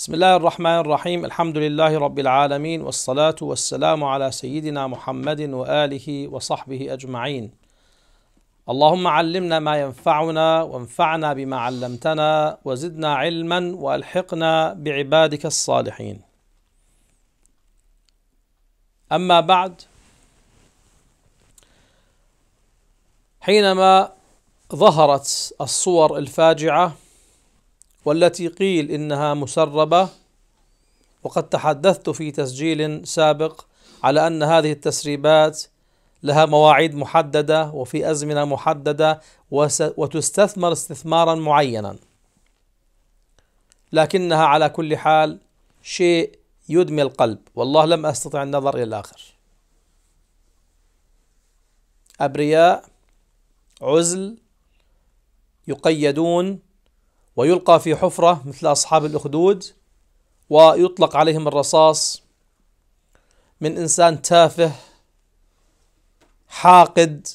بسم الله الرحمن الرحيم الحمد لله رب العالمين والصلاة والسلام على سيدنا محمد وآله وصحبه أجمعين اللهم علمنا ما ينفعنا وانفعنا بما علمتنا وزدنا علما وألحقنا بعبادك الصالحين أما بعد حينما ظهرت الصور الفاجعه والتي قيل إنها مسربة وقد تحدثت في تسجيل سابق على أن هذه التسريبات لها مواعيد محددة وفي أزمنة محددة وتستثمر استثمارا معينا لكنها على كل حال شيء يدمي القلب والله لم أستطع النظر إلى الآخر أبرياء عزل يقيدون ويلقى في حفرة مثل أصحاب الأخدود ويطلق عليهم الرصاص من إنسان تافه حاقد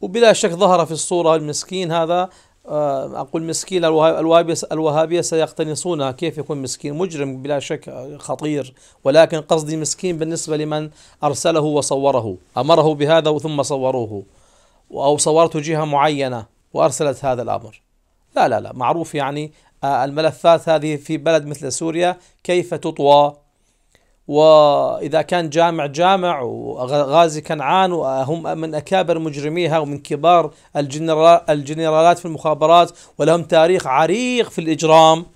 وبلا شك ظهر في الصورة المسكين هذا آه، أقول مسكين الوهابية, الوهابية سيقتنصونها كيف يكون مسكين مجرم بلا شك آه، خطير ولكن قصدي مسكين بالنسبة لمن أرسله وصوره أمره بهذا ثم صوروه أو صورته جهة معينة وأرسلت هذا الأمر لا لا لا معروف يعني آه، الملفات هذه في بلد مثل سوريا كيف تطوى وإذا كان جامع جامع وغازي كنعان وهم من أكابر مجرميها ومن كبار الجنرالات في المخابرات ولهم تاريخ عريق في الإجرام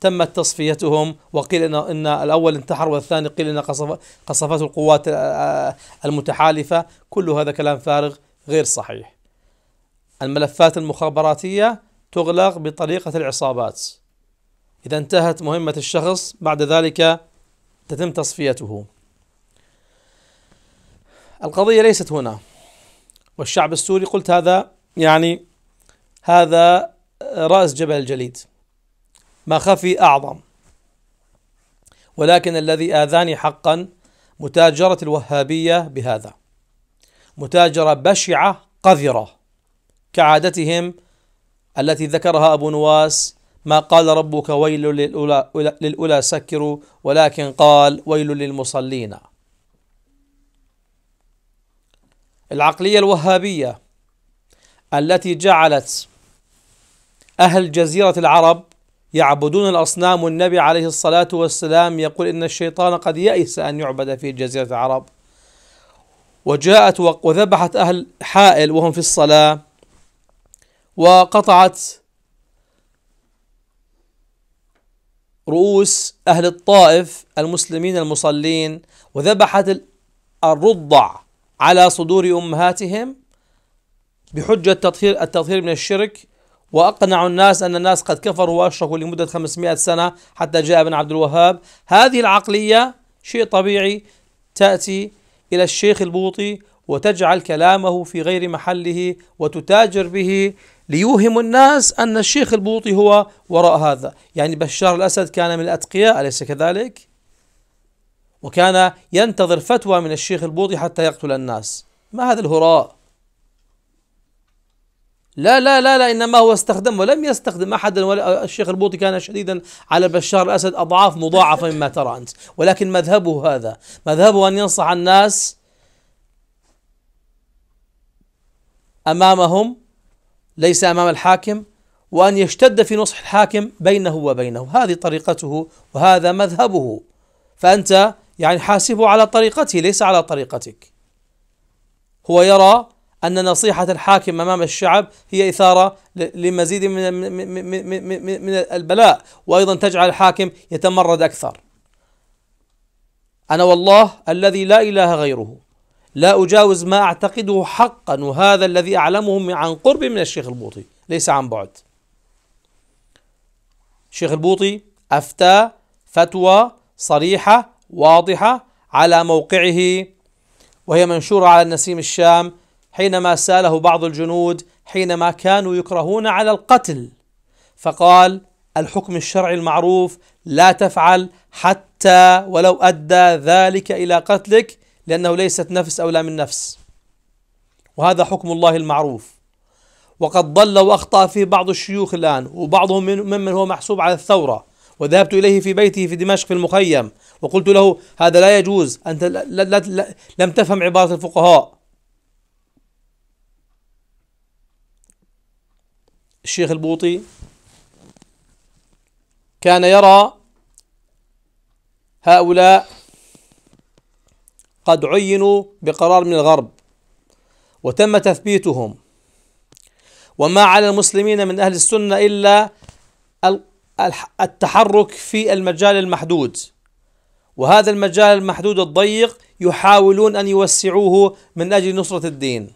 تمت تصفيتهم وقيل إن, إن الأول انتحر والثاني قيل إن قصف قصفته القوات آه، آه، المتحالفة كل هذا كلام فارغ غير صحيح الملفات المخابراتية تغلق بطريقة العصابات إذا انتهت مهمة الشخص بعد ذلك تتم تصفيته القضية ليست هنا والشعب السوري قلت هذا يعني هذا رأس جبل الجليد ما خفي أعظم ولكن الذي آذاني حقا متاجرة الوهابية بهذا متاجرة بشعة قذرة كعادتهم التي ذكرها أبو نواس ما قال ربك ويل للأولى, للأولى سكروا ولكن قال ويل للمصلين العقلية الوهابية التي جعلت أهل جزيرة العرب يعبدون الأصنام والنبي عليه الصلاة والسلام يقول إن الشيطان قد يئس أن يعبد في جزيرة العرب وجاءت وذبحت أهل حائل وهم في الصلاة وقطعت رؤوس أهل الطائف المسلمين المصلين وذبحت الرضع على صدور أمهاتهم بحجة التطهير التطهير من الشرك وأقنعوا الناس أن الناس قد كفروا وأشركوا لمدة 500 سنة حتى جاء ابن عبد الوهاب هذه العقلية شيء طبيعي تأتي إلى الشيخ البوطي وتجعل كلامه في غير محله وتتاجر به ليوهم الناس أن الشيخ البوطي هو وراء هذا يعني بشار الأسد كان من الأتقياء أليس كذلك؟ وكان ينتظر فتوى من الشيخ البوطي حتى يقتل الناس ما هذا الهراء؟ لا لا لا لا انما هو استخدم ولم يستخدم احدا الشيخ البوطي كان شديدا على بشار الاسد اضعاف مضاعفه مما ترى انت ولكن مذهبه هذا مذهبه ان ينصح الناس امامهم ليس امام الحاكم وان يشتد في نصح الحاكم بينه وبينه هذه طريقته وهذا مذهبه فانت يعني حاسبه على طريقته ليس على طريقتك هو يرى أن نصيحة الحاكم أمام الشعب هي إثارة لمزيد من, من, من, من البلاء وأيضا تجعل الحاكم يتمرد أكثر أنا والله الذي لا إله غيره لا أجاوز ما أعتقده حقا وهذا الذي أعلمه عن قرب من الشيخ البوطي ليس عن بعد الشيخ البوطي أفتى فتوى صريحة واضحة على موقعه وهي منشورة على النسيم الشام حينما ساله بعض الجنود حينما كانوا يكرهون على القتل فقال الحكم الشرعي المعروف لا تفعل حتى ولو أدى ذلك إلى قتلك لأنه ليست نفس أولى من نفس وهذا حكم الله المعروف وقد ضل وأخطأ فيه بعض الشيوخ الآن وبعضهم ممن هو محسوب على الثورة وذهبت إليه في بيته في دمشق في المخيم وقلت له هذا لا يجوز أنت لا لا لا لم تفهم عبارة الفقهاء الشيخ البوطي كان يرى هؤلاء قد عينوا بقرار من الغرب وتم تثبيتهم وما على المسلمين من أهل السنة إلا التحرك في المجال المحدود وهذا المجال المحدود الضيق يحاولون أن يوسعوه من أجل نصرة الدين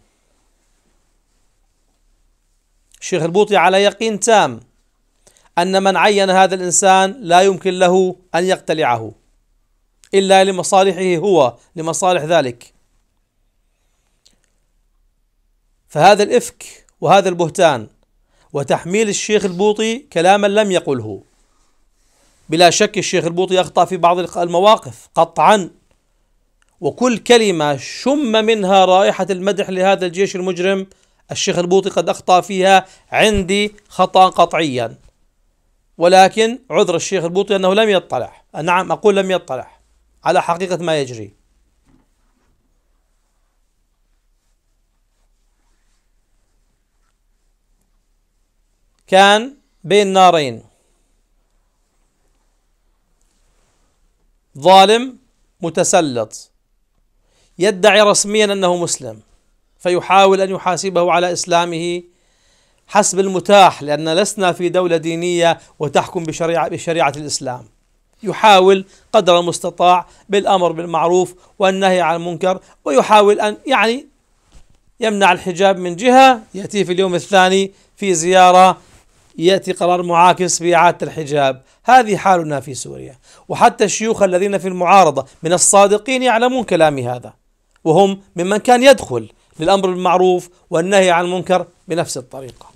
الشيخ البوطي على يقين تام أن من عين هذا الإنسان لا يمكن له أن يقتلعه إلا لمصالحه هو لمصالح ذلك فهذا الإفك وهذا البهتان وتحميل الشيخ البوطي كلاما لم يقله بلا شك الشيخ البوطي أخطأ في بعض المواقف قطعا وكل كلمة شم منها رائحة المدح لهذا الجيش المجرم الشيخ البوطي قد أخطأ فيها عندي خطأ قطعيا ولكن عذر الشيخ البوطي أنه لم يطلع نعم أقول لم يطلع على حقيقة ما يجري كان بين نارين ظالم متسلط يدعي رسميا انه مسلم فيحاول ان يحاسبه على اسلامه حسب المتاح لان لسنا في دوله دينيه وتحكم بشريعه بشريعه الاسلام يحاول قدر المستطاع بالأمر بالمعروف والنهي عن المنكر ويحاول أن يعني يمنع الحجاب من جهة يأتي في اليوم الثاني في زيارة يأتي قرار معاكس بإعادة الحجاب هذه حالنا في سوريا وحتى الشيوخ الذين في المعارضة من الصادقين يعلمون كلامي هذا وهم ممن كان يدخل للأمر بالمعروف والنهي عن المنكر بنفس الطريقة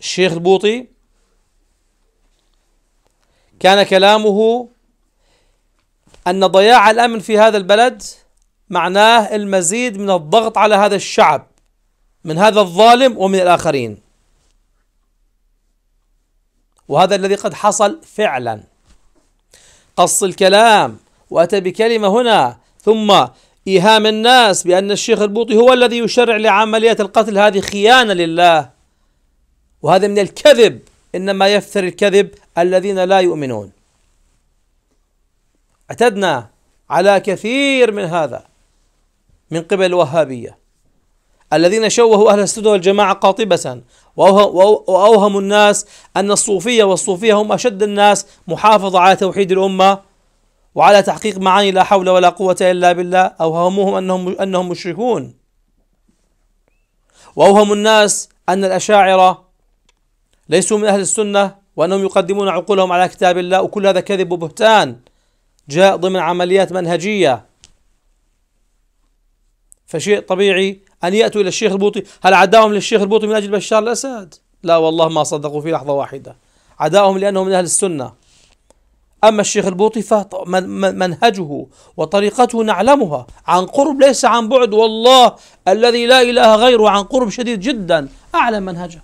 الشيخ البوطي كان كلامه أن ضياع الأمن في هذا البلد معناه المزيد من الضغط على هذا الشعب من هذا الظالم ومن الآخرين وهذا الذي قد حصل فعلا قص الكلام وأتى بكلمة هنا ثم إيهام الناس بأن الشيخ البوطي هو الذي يشرع لعملية القتل هذه خيانة لله وهذا من الكذب إنما يفتر الكذب الذين لا يؤمنون اعتدنا على كثير من هذا من قبل الوهابيه الذين شوهوا اهل السنه والجماعه قاطبه واوهموا الناس ان الصوفيه والصوفيه هم اشد الناس محافظه على توحيد الامه وعلى تحقيق معاني لا حول ولا قوه الا بالله اوهموهم انهم انهم مشركون واوهموا الناس ان الاشاعره ليسوا من اهل السنه وأنهم يقدمون عقولهم على كتاب الله وكل هذا كذب وبهتان جاء ضمن عمليات منهجية فشيء طبيعي أن يأتوا إلى الشيخ البوطي هل عداهم للشيخ البوطي من أجل بشار الأسد لا والله ما صدقوا في لحظة واحدة عداهم لأنهم من أهل السنة أما الشيخ البوطي فمنهجه وطريقته نعلمها عن قرب ليس عن بعد والله الذي لا إله غيره عن قرب شديد جدا أعلم منهجه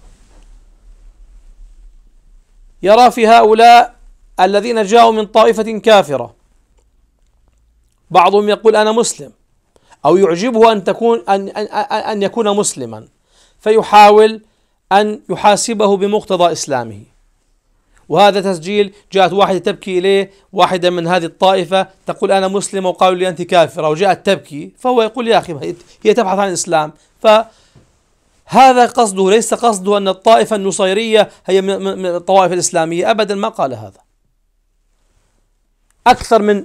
يرى في هؤلاء الذين جاءوا من طائفة كافرة بعضهم يقول أنا مسلم أو يعجبه أن تكون أن أن, أن يكون مسلما فيحاول أن يحاسبه بمقتضى إسلامه وهذا تسجيل جاءت واحدة تبكي إليه واحدة من هذه الطائفة تقول أنا مسلم وقالوا لي أنت كافرة وجاءت تبكي فهو يقول يا أخي هي تبحث عن الإسلام ف هذا قصده ليس قصده أن الطائفة النصيرية هي من الطوائف الإسلامية أبدا ما قال هذا أكثر من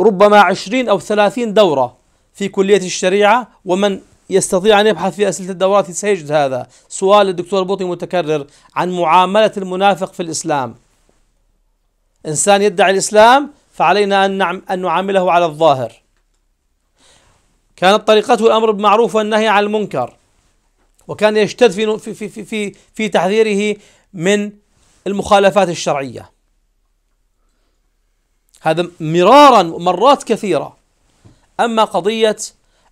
ربما عشرين أو ثلاثين دورة في كلية الشريعة ومن يستطيع أن يبحث في أسئلة الدورات سيجد هذا سؤال الدكتور بوطي متكرر عن معاملة المنافق في الإسلام إنسان يدعي الإسلام فعلينا أن, نعم أن نعامله على الظاهر كانت طريقته الأمر بالمعروف والنهي عن المنكر وكان يشتد في في في في, في تحذيره من المخالفات الشرعيه هذا مرارا مرات كثيره اما قضيه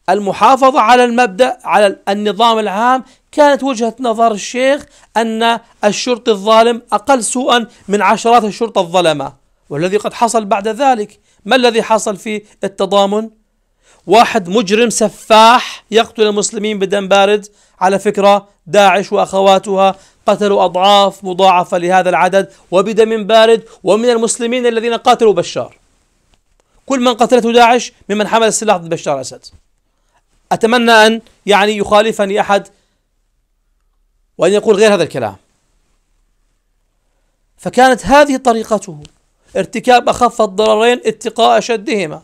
المحافظه على المبدا على النظام العام كانت وجهه نظر الشيخ ان الشرطي الظالم اقل سوءا من عشرات الشرطه الظلمه والذي قد حصل بعد ذلك ما الذي حصل في التضامن واحد مجرم سفاح يقتل المسلمين بدم بارد على فكرة داعش وأخواتها قتلوا أضعاف مضاعفة لهذا العدد وبدم بارد ومن المسلمين الذين قاتلوا بشار كل من قتلته داعش ممن حمل السلاح ضد بشار أسد أتمنى أن يعني يخالفني أحد وأن يقول غير هذا الكلام فكانت هذه طريقته ارتكاب أخف الضررين اتقاء أشدهما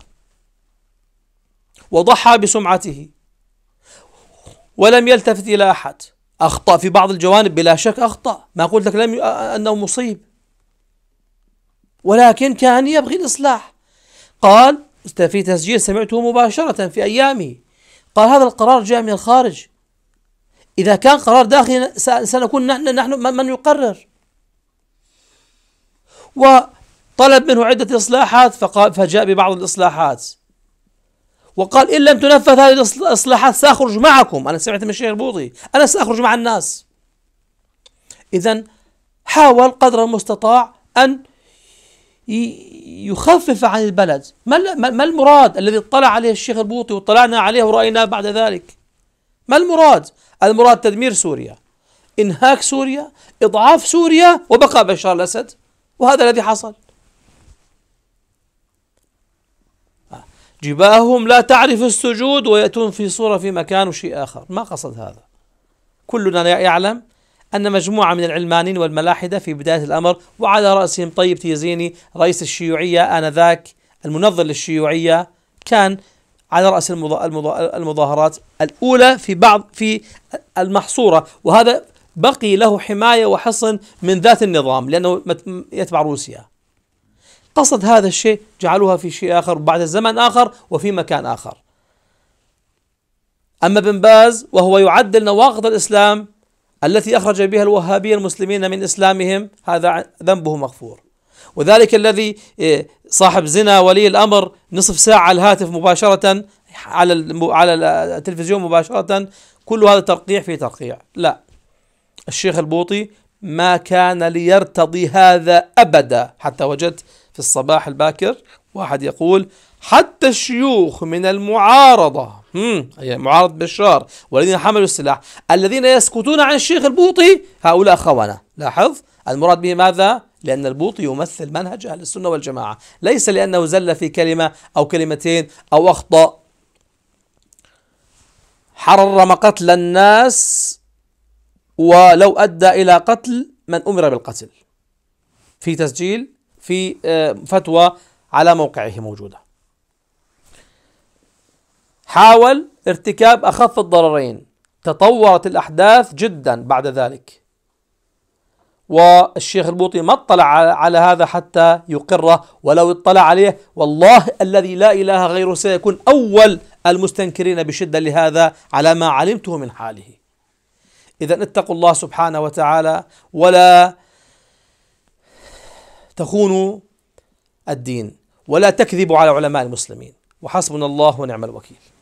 وضحى بسمعته ولم يلتفت إلى أحد أخطأ في بعض الجوانب بلا شك أخطأ ما قلت لك لم ي... أنه مصيب ولكن كان يبغي الإصلاح قال في تسجيل سمعته مباشرة في أيامه قال هذا القرار جاء من الخارج إذا كان قرار داخلي سنكون نحن, نحن من يقرر وطلب منه عدة إصلاحات فقال فجاء ببعض الإصلاحات وقال إن لم تنفذ هذه الإصلاحات سأخرج معكم أنا سمعت من الشيخ البوطي أنا سأخرج مع الناس إذا حاول قدر المستطاع أن يخفف عن البلد ما المراد الذي اطلع عليه الشيخ البوطي واطلعنا عليه ورأيناه بعد ذلك ما المراد المراد تدمير سوريا انهاك سوريا اضعاف سوريا وبقاء بشار الاسد وهذا الذي حصل جباههم لا تعرف السجود ويأتون في صورة في مكان وشيء آخر ما قصد هذا كلنا يعلم أن مجموعة من العلمانيين والملاحدة في بداية الأمر وعلى رأسهم طيب تيزيني رئيس الشيوعية آنذاك المنظر للشيوعية كان على رأس المظاهرات الأولى في بعض في المحصورة وهذا بقي له حماية وحصن من ذات النظام لأنه يتبع روسيا قصد هذا الشيء جعلوها في شيء آخر بعد زمن آخر وفي مكان آخر أما بن باز وهو يعدل نواقض الإسلام التي أخرج بها الوهابية المسلمين من إسلامهم هذا ذنبه مغفور وذلك الذي إيه، صاحب زنا ولي الأمر نصف ساعة على الهاتف مباشرة على على التلفزيون مباشرة كل هذا ترقيع في ترقيع لا الشيخ البوطي ما كان ليرتضي هذا أبدا حتى وجدت في الصباح الباكر واحد يقول حتى الشيوخ من المعارضة أي يعني معارضة بشار والذين حملوا السلاح الذين يسكتون عن الشيخ البوطي هؤلاء خونة لاحظ المراد به ماذا؟ لأن البوطي يمثل منهج أهل السنة والجماعة ليس لأنه زل في كلمة أو كلمتين أو أخطأ حرم قتل الناس ولو أدى إلى قتل من أمر بالقتل في تسجيل في آه، فتوى على موقعه موجودة حاول ارتكاب أخف الضررين تطورت الأحداث جدا بعد ذلك والشيخ البوطي ما اطلع على هذا حتى يقره ولو اطلع عليه والله الذي لا إله غيره سيكون أول المستنكرين بشدة لهذا على ما علمته من حاله إذا اتقوا الله سبحانه وتعالى ولا تخونوا الدين ولا تكذبوا على علماء المسلمين وحسبنا الله ونعم الوكيل